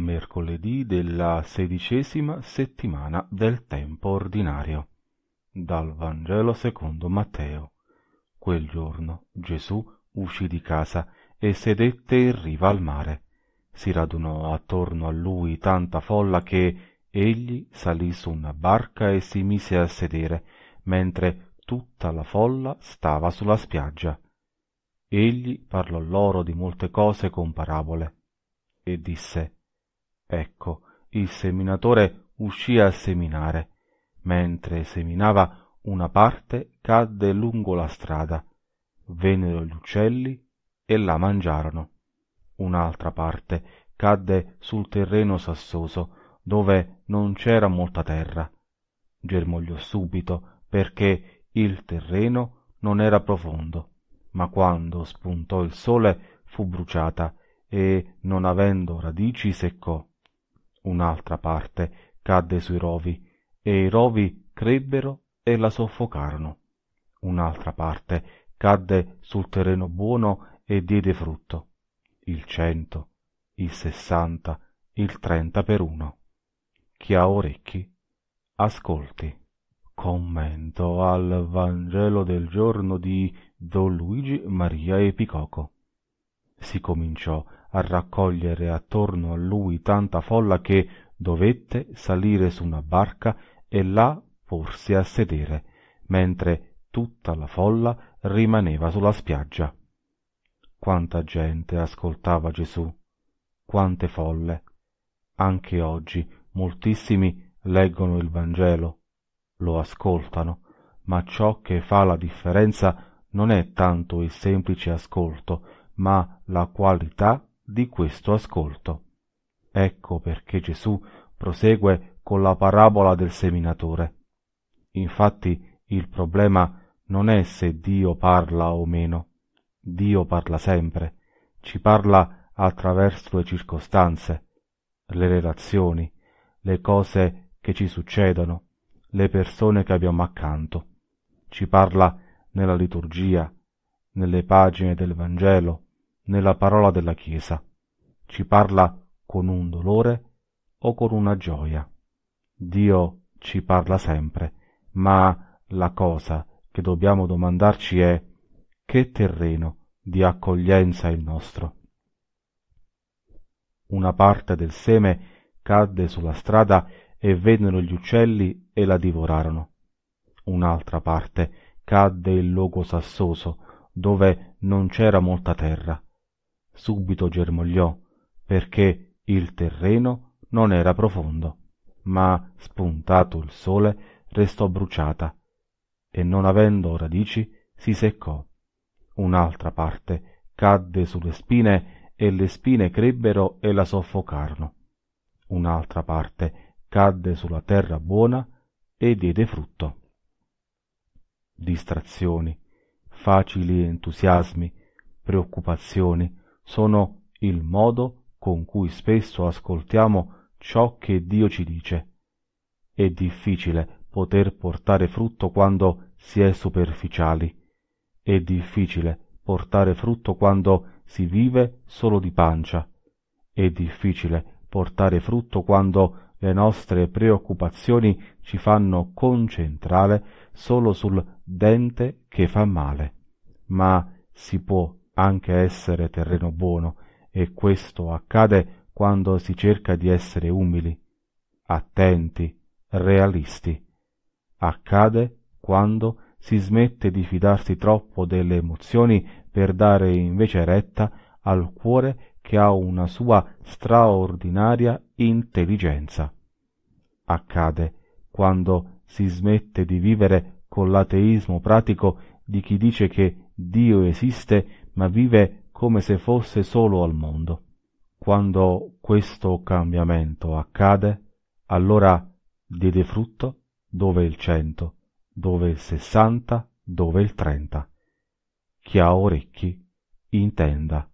mercoledì della sedicesima settimana del tempo ordinario. Dal Vangelo secondo Matteo. Quel giorno Gesù uscì di casa e sedette in riva al mare. Si radunò attorno a lui tanta folla che egli salì su una barca e si mise a sedere, mentre tutta la folla stava sulla spiaggia. Egli parlò loro di molte cose con parabole e disse Ecco, il seminatore uscì a seminare. Mentre seminava una parte cadde lungo la strada. Vennero gli uccelli e la mangiarono. Un'altra parte cadde sul terreno sassoso, dove non c'era molta terra. Germogliò subito, perché il terreno non era profondo, ma quando spuntò il sole fu bruciata e, non avendo radici, seccò un'altra parte cadde sui rovi e i rovi crebbero e la soffocarono un'altra parte cadde sul terreno buono e diede frutto il cento il sessanta il trenta per uno chi ha orecchi ascolti commento al Vangelo del giorno di Don Luigi Maria Epicoco si cominciò a raccogliere attorno a lui tanta folla che dovette salire su una barca e là porsi a sedere, mentre tutta la folla rimaneva sulla spiaggia. Quanta gente ascoltava Gesù, quante folle. Anche oggi moltissimi leggono il Vangelo, lo ascoltano, ma ciò che fa la differenza non è tanto il semplice ascolto, ma la qualità di questo ascolto. Ecco perché Gesù prosegue con la parabola del seminatore. Infatti il problema non è se Dio parla o meno. Dio parla sempre, ci parla attraverso le circostanze, le relazioni, le cose che ci succedono, le persone che abbiamo accanto. Ci parla nella liturgia, nelle pagine del Vangelo, nella parola della Chiesa. Ci parla con un dolore o con una gioia. Dio ci parla sempre, ma la cosa che dobbiamo domandarci è che terreno di accoglienza è il nostro. Una parte del seme cadde sulla strada e vennero gli uccelli e la divorarono. Un'altra parte cadde il luogo sassoso, dove non c'era molta terra, subito germogliò perché il terreno non era profondo ma spuntato il sole restò bruciata e non avendo radici si seccò un'altra parte cadde sulle spine e le spine crebbero e la soffocarono un'altra parte cadde sulla terra buona e diede frutto distrazioni facili entusiasmi preoccupazioni sono il modo con cui spesso ascoltiamo ciò che Dio ci dice. È difficile poter portare frutto quando si è superficiali. È difficile portare frutto quando si vive solo di pancia. È difficile portare frutto quando le nostre preoccupazioni ci fanno concentrare solo sul dente che fa male. Ma si può anche essere terreno buono, e questo accade quando si cerca di essere umili, attenti, realisti. Accade quando si smette di fidarsi troppo delle emozioni per dare invece retta al cuore che ha una sua straordinaria intelligenza. Accade quando si smette di vivere con l'ateismo pratico di chi dice che Dio esiste ma vive come se fosse solo al mondo. Quando questo cambiamento accade, allora diede frutto dove il cento, dove il sessanta, dove il trenta. Chi ha orecchi intenda.